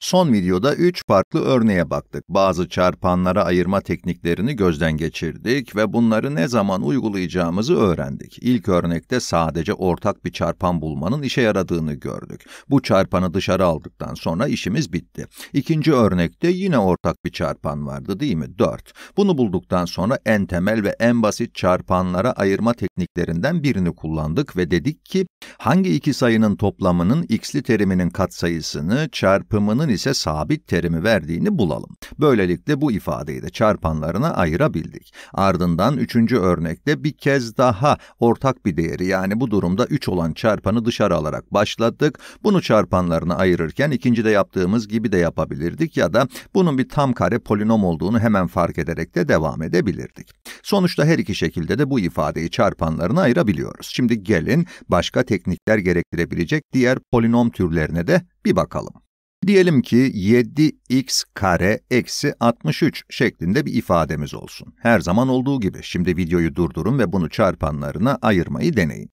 Son videoda 3 farklı örneğe baktık. Bazı çarpanlara ayırma tekniklerini gözden geçirdik ve bunları ne zaman uygulayacağımızı öğrendik. İlk örnekte sadece ortak bir çarpan bulmanın işe yaradığını gördük. Bu çarpanı dışarı aldıktan sonra işimiz bitti. İkinci örnekte yine ortak bir çarpan vardı değil mi? 4. Bunu bulduktan sonra en temel ve en basit çarpanlara ayırma tekniklerinden birini kullandık ve dedik ki hangi iki sayının toplamının x'li teriminin katsayısını çarpımını çarpanın ise sabit terimi verdiğini bulalım. Böylelikle bu ifadeyi de çarpanlarına ayırabildik. Ardından üçüncü örnekte bir kez daha ortak bir değeri yani bu durumda 3 olan çarpanı dışarı alarak başladık. Bunu çarpanlarına ayırırken ikinci de yaptığımız gibi de yapabilirdik ya da bunun bir tam kare polinom olduğunu hemen fark ederek de devam edebilirdik. Sonuçta her iki şekilde de bu ifadeyi çarpanlarına ayırabiliyoruz. Şimdi gelin başka teknikler gerektirebilecek diğer polinom türlerine de bir bakalım. Diyelim ki 7x kare eksi 63 şeklinde bir ifademiz olsun. Her zaman olduğu gibi. Şimdi videoyu durdurun ve bunu çarpanlarına ayırmayı deneyin.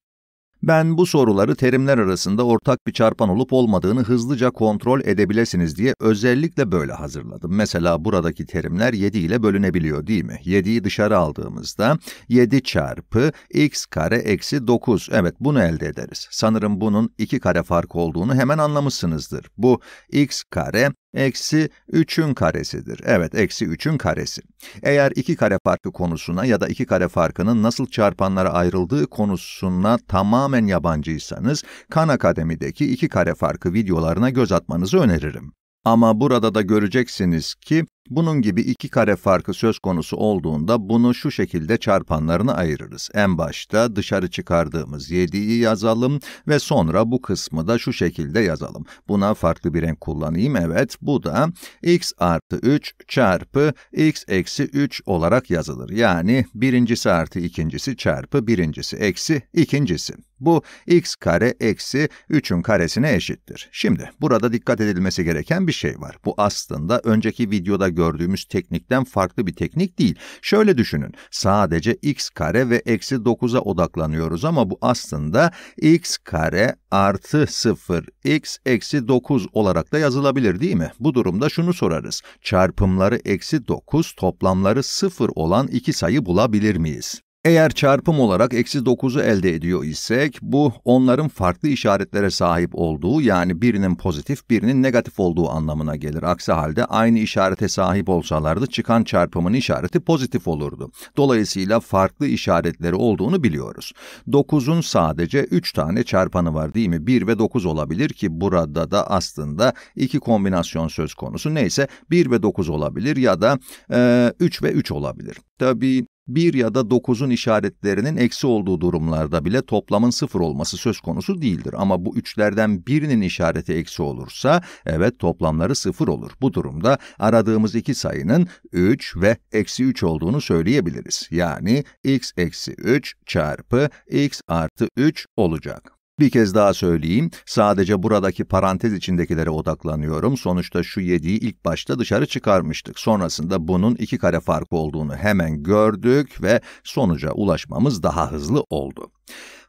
Ben bu soruları terimler arasında ortak bir çarpan olup olmadığını hızlıca kontrol edebilirsiniz diye özellikle böyle hazırladım. Mesela buradaki terimler 7 ile bölünebiliyor değil mi? 7'yi dışarı aldığımızda 7 çarpı x kare eksi 9. Evet bunu elde ederiz. Sanırım bunun 2 kare farkı olduğunu hemen anlamışsınızdır. Bu x kare eksi 3'ün karesidir. Evet, eksi 3'ün karesi. Eğer iki kare farkı konusuna ya da iki kare farkının nasıl çarpanlara ayrıldığı konusuna tamamen yabancıysanız, Khan Akademi'deki iki kare farkı videolarına göz atmanızı öneririm. Ama burada da göreceksiniz ki bunun gibi iki kare farkı söz konusu olduğunda bunu şu şekilde çarpanlarını ayırırız. En başta dışarı çıkardığımız 7'yi yazalım ve sonra bu kısmı da şu şekilde yazalım. Buna farklı bir renk kullanayım. Evet bu da x artı 3 çarpı x eksi 3 olarak yazılır. Yani birincisi artı ikincisi çarpı birincisi eksi ikincisi. Bu x kare eksi 3'ün karesine eşittir. Şimdi burada dikkat edilmesi gereken bir şey var. Bu aslında önceki videoda gördüğümüz teknikten farklı bir teknik değil. Şöyle düşünün, sadece x kare ve eksi 9'a odaklanıyoruz ama bu aslında x kare artı 0, x eksi 9 olarak da yazılabilir değil mi? Bu durumda şunu sorarız, çarpımları eksi 9, toplamları 0 olan iki sayı bulabilir miyiz? Eğer çarpım olarak eksi 9'u elde ediyor isek, bu onların farklı işaretlere sahip olduğu yani birinin pozitif birinin negatif olduğu anlamına gelir. Aksi halde aynı işarete sahip olsalardı çıkan çarpımın işareti pozitif olurdu. Dolayısıyla farklı işaretleri olduğunu biliyoruz. 9'un sadece 3 tane çarpanı var değil mi? 1 ve 9 olabilir ki burada da aslında iki kombinasyon söz konusu. Neyse 1 ve 9 olabilir ya da e, 3 ve 3 olabilir. Tabii 1 ya da 9'un işaretlerinin eksi olduğu durumlarda bile toplamın 0 olması söz konusu değildir. Ama bu üçlerden birinin işareti eksi olursa evet toplamları 0 olur. Bu durumda aradığımız iki sayının 3 ve eksi 3 olduğunu söyleyebiliriz. Yani x eksi 3 çarpı x artı 3 olacak. Bir kez daha söyleyeyim, sadece buradaki parantez içindekilere odaklanıyorum. Sonuçta şu 7'yi ilk başta dışarı çıkarmıştık. Sonrasında bunun iki kare farkı olduğunu hemen gördük ve sonuca ulaşmamız daha hızlı oldu.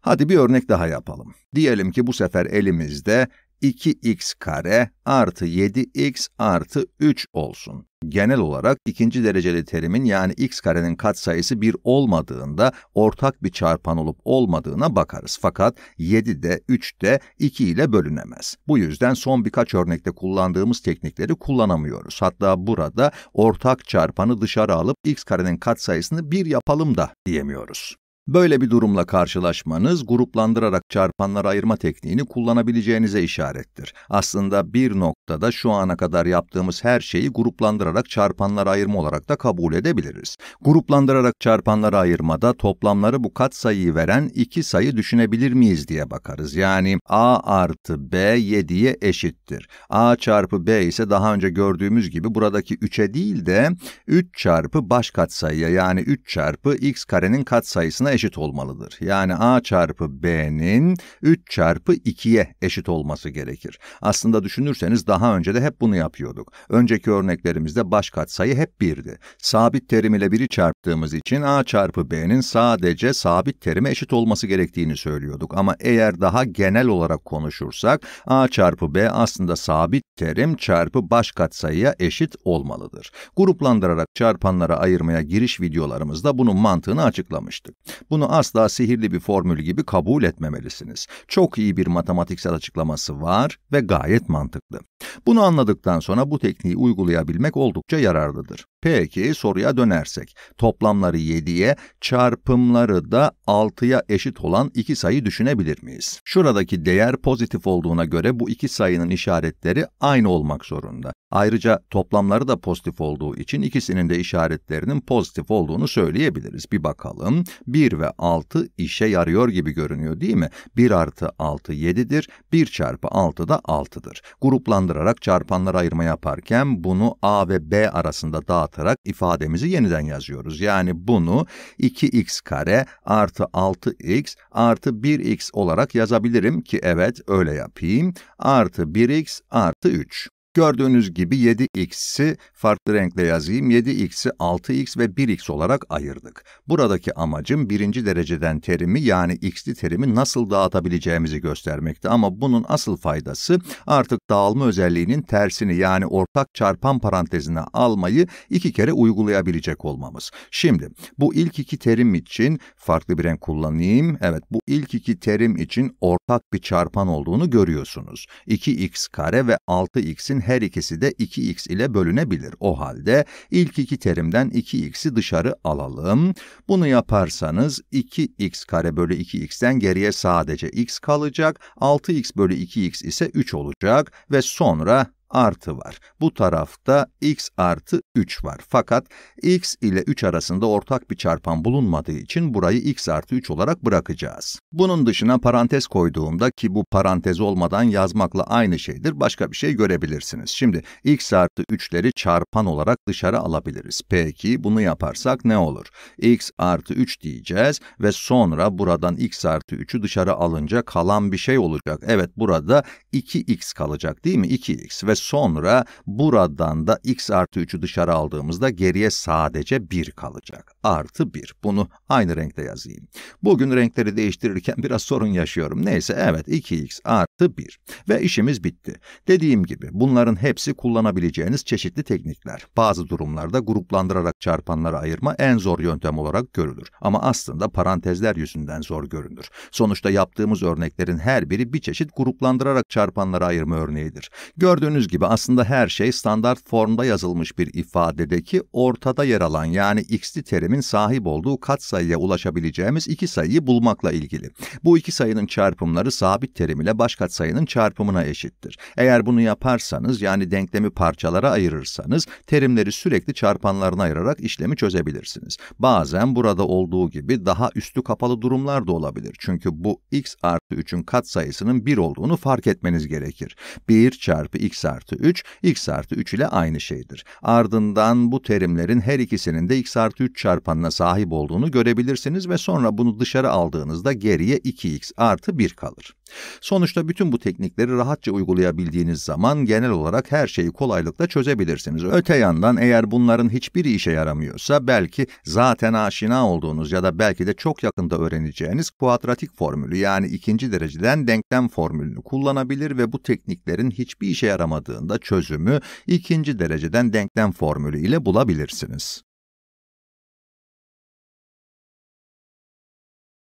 Hadi bir örnek daha yapalım. Diyelim ki bu sefer elimizde 2x kare artı 7x artı 3 olsun. Genel olarak ikinci dereceli terimin yani x karenin katsayısı 1 olmadığında ortak bir çarpan olup olmadığına bakarız. Fakat 7 de 3 de 2 ile bölünemez. Bu yüzden son birkaç örnekte kullandığımız teknikleri kullanamıyoruz. Hatta burada ortak çarpanı dışarı alıp x karenin katsayısını 1 yapalım da diyemiyoruz. Böyle bir durumla karşılaşmanız gruplandırarak çarpanlar ayırma tekniğini kullanabileceğinize işarettir. Aslında bir noktada şu ana kadar yaptığımız her şeyi gruplandırarak çarpanlar ayırma olarak da kabul edebiliriz. Gruplandırarak çarpanları ayırmada toplamları bu kat sayıyı veren iki sayı düşünebilir miyiz diye bakarız. Yani a artı b 7'ye eşittir. a çarpı b ise daha önce gördüğümüz gibi buradaki 3'e değil de 3 çarpı baş kat katsayıya yani 3 çarpı x karenin kat sayısına eşit olmalıdır. Yani a çarpı b'nin 3 çarpı 2'ye eşit olması gerekir. Aslında düşünürseniz daha önce de hep bunu yapıyorduk. Önceki örneklerimizde baş katsayı hep 1'di. Sabit terim ile 1'i çarptığımız için a çarpı b'nin sadece sabit terime eşit olması gerektiğini söylüyorduk. Ama eğer daha genel olarak konuşursak a çarpı b aslında sabit terim çarpı baş katsayıya eşit olmalıdır. Gruplandırarak çarpanlara ayırmaya giriş videolarımızda bunun mantığını açıklamıştık. Bunu asla sihirli bir formül gibi kabul etmemelisiniz. Çok iyi bir matematiksel açıklaması var ve gayet mantıklı. Bunu anladıktan sonra bu tekniği uygulayabilmek oldukça yararlıdır. Peki soruya dönersek toplamları 7'ye çarpımları da 6'ya eşit olan iki sayı düşünebilir miyiz? Şuradaki değer pozitif olduğuna göre bu iki sayının işaretleri aynı olmak zorunda. Ayrıca toplamları da pozitif olduğu için ikisinin de işaretlerinin pozitif olduğunu söyleyebiliriz. Bir bakalım 1 ve 6 işe yarıyor gibi görünüyor değil mi? 1 artı 6 7'dir, 1 çarpı 6 da 6'dır. Gruplandırarak çarpanları ayırma yaparken bunu A ve B arasında dağıt çıkartarak ifademizi yeniden yazıyoruz. Yani bunu 2x kare artı 6x artı 1x olarak yazabilirim ki evet öyle yapayım. Artı 1x artı 3. Gördüğünüz gibi 7x'i farklı renkle yazayım. 7x'i 6x ve 1x olarak ayırdık. Buradaki amacım birinci dereceden terimi yani x'li terimi nasıl dağıtabileceğimizi göstermekti. Ama bunun asıl faydası artık dağılma özelliğinin tersini yani ortak çarpan parantezine almayı iki kere uygulayabilecek olmamız. Şimdi bu ilk iki terim için farklı bir renk kullanayım. Evet bu ilk iki terim için ortak bir çarpan olduğunu görüyorsunuz. 2x kare ve 6x'in her ikisi de 2x ile bölünebilir. O halde ilk iki terimden 2x'i dışarı alalım. Bunu yaparsanız 2x kare bölü 2x'ten geriye sadece x kalacak. 6x bölü 2x ise 3 olacak ve sonra artı var. Bu tarafta x artı 3 var. Fakat x ile 3 arasında ortak bir çarpan bulunmadığı için burayı x artı 3 olarak bırakacağız. Bunun dışına parantez koyduğumda ki bu parantez olmadan yazmakla aynı şeydir, başka bir şey görebilirsiniz. Şimdi x artı 3'leri çarpan olarak dışarı alabiliriz. Peki bunu yaparsak ne olur? x artı 3 diyeceğiz ve sonra buradan x artı 3'ü dışarı alınca kalan bir şey olacak. Evet burada 2x kalacak değil mi? 2x ve sonra buradan da x artı 3'ü dışarı çıkarı aldığımızda geriye sadece 1 kalacak. Artı 1. Bunu aynı renkte yazayım. Bugün renkleri değiştirirken biraz sorun yaşıyorum. Neyse evet 2x artı 1. Ve işimiz bitti. Dediğim gibi bunların hepsi kullanabileceğiniz çeşitli teknikler. Bazı durumlarda gruplandırarak çarpanları ayırma en zor yöntem olarak görülür. Ama aslında parantezler yüzünden zor görünür. Sonuçta yaptığımız örneklerin her biri bir çeşit gruplandırarak çarpanları ayırma örneğidir. Gördüğünüz gibi aslında her şey standart formda yazılmış bir if ifadedeki ortada yer alan yani x'li terimin sahip olduğu katsayıya ulaşabileceğimiz iki sayıyı bulmakla ilgili. Bu iki sayının çarpımları sabit terim ile baş katsayının çarpımına eşittir. Eğer bunu yaparsanız yani denklemi parçalara ayırırsanız terimleri sürekli çarpanlarına ayırarak işlemi çözebilirsiniz. Bazen burada olduğu gibi daha üstü kapalı durumlar da olabilir. Çünkü bu x artı 3'ün katsayısının 1 olduğunu fark etmeniz gerekir. 1 çarpı x artı 3, x artı 3 ile aynı şeydir. Ardından bakımından bu terimlerin her ikisinin de x artı 3 çarpanına sahip olduğunu görebilirsiniz ve sonra bunu dışarı aldığınızda geriye 2x artı 1 kalır. Sonuçta bütün bu teknikleri rahatça uygulayabildiğiniz zaman genel olarak her şeyi kolaylıkla çözebilirsiniz. Öte yandan eğer bunların hiçbiri işe yaramıyorsa belki zaten aşina olduğunuz ya da belki de çok yakında öğreneceğiniz kuadratik formülü yani ikinci dereceden denklem formülünü kullanabilir ve bu tekniklerin hiçbir işe yaramadığında çözümü ikinci dereceden denklem formülü ile bulabilirsiniz.